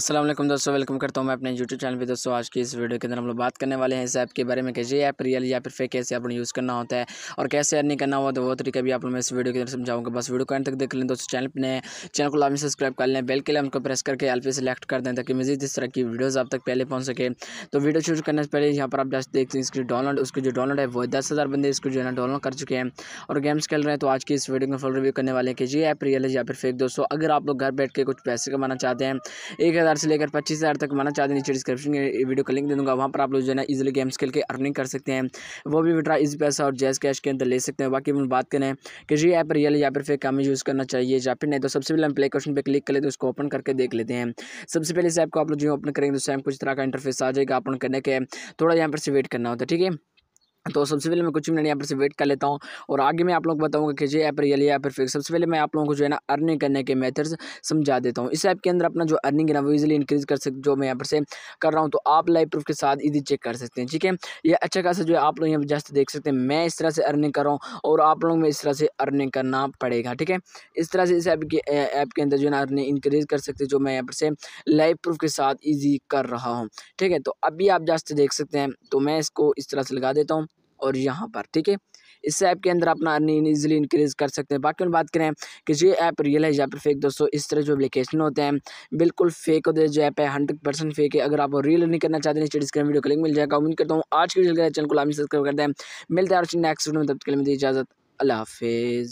असलम दोस्तों वेलकम करता हूँ मैं अपने यूट्यूब चैनल पे दोस्तों आज की इस वीडियो के अंदर हम लोग बात करने वाले हैं इस ऐप के बारे में कि ये ऐप रियल या फिर फेक कैसे आपने यूज़ करना होता है और कैसे अर्निंग करना होता तो है वो तरीका भी आप लोग मैं इस वीडियो के अंदर समझाऊंगा बस वीडियो को एंड तक देख लें दोस्तों चैनल पर चैनल को लाभ सब्सक्राइब कर लें बेल के लिए उनको प्रेस करके एल पी सेलेक्ट कर दें ताकि मजीद इस तरह की वीडियोज़ आप तक पहले पहुँच सके तो वीडियो शूट करने से पहले यहाँ पर आप जैसे देखते हैं इसकी डाउनलोड उसकी जो डाउनलोड है वो दस हज़ार बंदे इसको जो है ना डाउनलोड कर चुके हैं और गेम्स खेल रहे हैं तो आज की इस वीडियो में फुल रिव्यू करने वाले हैं कि ये ऐप रियल है या फिर फेक दोस्तों अगर आप लोग घर बैठ के कुछ पैसे कमाना चाहते हैं एक हज़ार से लेकर पच्चीस हज़ार तक माना चाहते हैं नीचे डिस्क्रिप्शन में वीडियो का लिंक दे दूंगा वहाँ पर आप लोग जो है ना ईजिली गेम्स खेल के अर्निंग कर सकते हैं वो भी विड्रा इस पैसा और जैस कैश के अंदर ले सकते हैं बाकी हम बात करें कि जी ऐप रियल या फिर फेक हमें यूज़ करना चाहिए या फिर नहीं तो सबसे पहले हम प्ले क्वेश्चन पर क्लिक कर लेते हैं उसको ओपन करके देख लेते हैं सबसे पहले इस ऐप को आप लोग जो ओपन करेंगे तो सैम कुछ तरह का इंटरफेस आ जाएगा ओपन करने के थोड़ा यहाँ पर से वेट करना होता है ठीक है तो सबसे पहले मैं कुछ मिनट यहाँ पर से वेट कर लेता हूँ और आगे मैं आप लोग को बताऊँगा कि जी ऐप रियल या फिर फिर सबसे पहले मैं आप लोगों को जो है ना अर्निंग करने के मेथड्स समझा देता हूँ इस ऐप के अंदर अपना जो अर्निंग है ना वो इजीली इंक्रीज कर सकते जो मैं यहाँ पर से कर रहा हूँ तो आप लाइव प्रूफ के साथ ईजी चेक कर सकते हैं ठीक है ये अच्छा खासा जो है आप लोग यहाँ पर जस्ट देख सकते हैं मैं इस तरह से अर्निंग कर रहा हूँ और आप लोगों में इस तरह से अर्निंग करना पड़ेगा ठीक है इस तरह से इस ऐप के ऐप के अंदर जो है ना अर्निंग इंक्रीज कर सकते जो मैं यहाँ पर से लाइव प्रूफ के साथ ईजी कर रहा हूँ ठीक है तो अभी आप जस्ट देख सकते हैं तो मैं इसको इस तरह से लगा देता हूँ और यहाँ पर ठीक है इस ऐप के अंदर अपना अर्निंग ईजिली इंक्रीज़ कर सकते हैं बाकी बात करें कि ये ऐप रियल है या पर फेक दोस्तों इस तरह जो एप्लीकेशन होते हैं बिल्कुल फेक होते हैं जो ऐप है हंड्रेड परसेंट फेक है अगर आप रियल नहीं करना चाहते हैं स्टडी वीडियो क्लिक मिल जाएगा उम्मीद करता हूँ आज की वीडियो चैनल को लाइन सब्सक्राइब करते हैं मिलते हैं नेक्स्ट वीडियो में तब तक के लिए इजाज़त अल्लाह हाफिज़